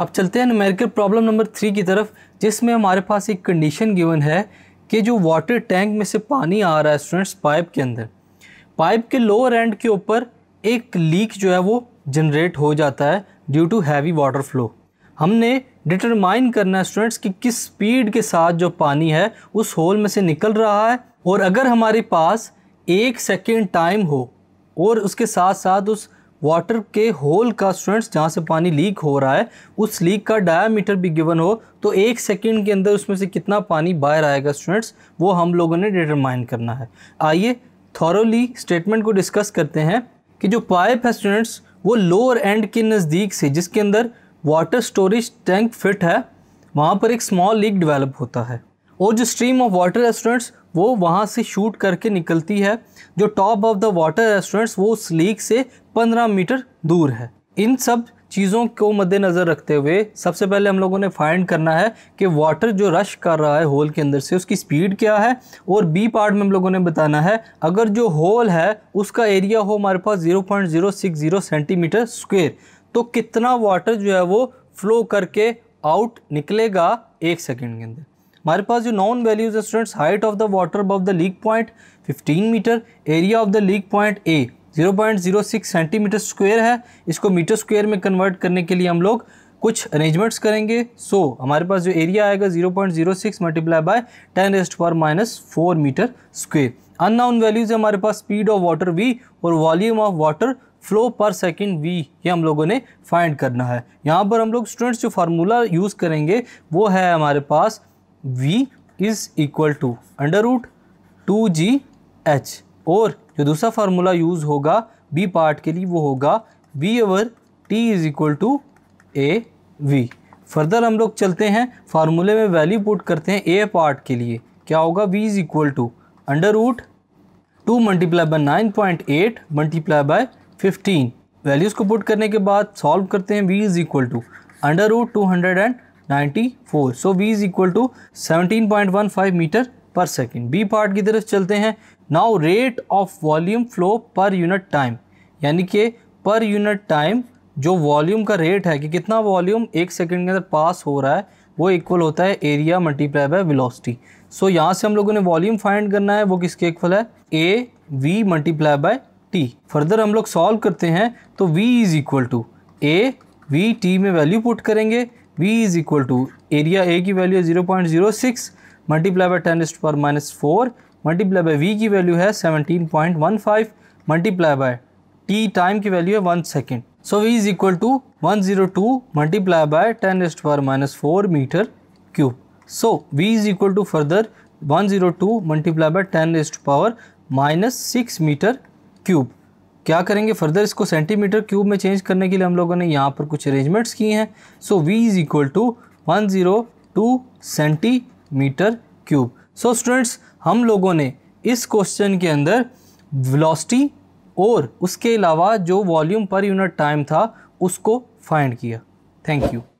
अब चलते हैं न्यूमेरिकल प्रॉब्लम नंबर थ्री की तरफ जिसमें हमारे पास एक कंडीशन गिवन है कि जो वाटर टैंक में से पानी आ रहा है स्टूडेंट्स पाइप के अंदर पाइप के लोअर एंड के ऊपर एक लीक जो है वो जनरेट हो जाता है due to heavy water flow हमने डिटरमाइन करना है स्टूडेंट्स कि किस स्पीड के साथ जो पानी है उस होल में से निकल रहा है और अगर हमारे पास एक सेकेंड टाइम हो और उसके साथ साथ उस वाटर के होल का स्टूडेंट्स जहाँ से पानी लीक हो रहा है उस लीक का डायामीटर भी गिवन हो तो एक सेकंड के अंदर उसमें से कितना पानी बाहर आएगा स्टूडेंट्स वो हम लोगों ने डिटरमाइन करना है आइए थॉरली स्टेटमेंट को डिस्कस करते हैं कि जो पाइप है स्टूडेंट्स वो लोअर एंड के नज़दीक से जिसके अंदर वाटर स्टोरेज टैंक फिट है वहाँ पर एक स्मॉल लीक डिवेलप होता है और जो स्ट्रीम ऑफ वाटर है स्टूडेंट्स वो वहाँ से शूट करके निकलती है जो top of the water restaurants वो उस लेक से पंद्रह मीटर दूर है इन सब चीज़ों को मद्देनज़र रखते हुए सबसे पहले हम लोगों ने फाइंड करना है कि वाटर जो रश कर रहा है होल के अंदर से उसकी स्पीड क्या है और बी पार्ट में हम लोगों ने बताना है अगर जो होल है उसका एरिया हो हमारे पास 0.060 सेंटीमीटर स्क्वेयर तो कितना वाटर जो है वो फ्लो करके आउट निकलेगा एक सेकेंड के अंदर हमारे पास जो नॉन वैल्यूज है students height of the water above the leak point 15 metre area of the leak point A 0.06 centimetre square है इसको मीटर स्क्वायर में कन्वर्ट करने के लिए हम लोग कुछ अरेंजमेंट्स करेंगे सो so, हमारे पास जो एरिया आएगा 0.06 point zero six multiply by ten raised power minus four metre square unknown values है हमारे पास स्पीड ऑफ वाटर वी और volume of water flow per second V ये हम लोगों ने फाइंड करना है यहाँ पर हम लोग स्टूडेंट्स जो फार्मूला यूज़ करेंगे वो है हमारे पास V is equal to under root two G H और जो दूसरा फार्मूला यूज़ होगा बी पार्ट के लिए वो होगा V over T is equal to A V further हम लोग चलते हैं फार्मूले में वैल्यू पुट करते हैं ए पार्ट के लिए क्या होगा V is equal to under root two multiply by nine point eight multiply by fifteen values को पुट करने के बाद सॉल्व करते हैं V is equal to under root two hundred and 94 so v is equal to 17.15 metre per second B part की तरफ चलते हैं now rate of volume flow per unit time यानी कि पर यूनिट टाइम जो volume का rate है कि कितना वॉल्यूम एक सेकेंड के अंदर पास हो रहा है वो इक्वल होता है area multiply by velocity so यहाँ से हम लोगों ने वॉल्यूम फाइंड करना है वो किसके इक्वल है A V multiply by T further हम लोग सॉल्व करते हैं तो V is equal to A V T में वैल्यू पुट करेंगे V is equal to area A की वैल्यू है zero point zero six multiply by ten raised power minus four multiply by V की value है seventeen point one five multiply by T time की value है one second so V is equal to one zero two multiply by ten raised power minus four metre cube so V is equal to further one zero two multiply by ten raised power minus six metre cube क्या करेंगे further इसको centimetre cube में change करने के लिए हम लोगों ने यहाँ पर कुछ अरेंजमेंट्स किए हैं so V is equal to one zero two centimetre cube so students हम लोगों ने इस क्वेश्चन के अंदर वेलोसिटी और उसके अलावा जो वॉल्यूम पर यूनिट टाइम था उसको फाइंड किया थैंक यू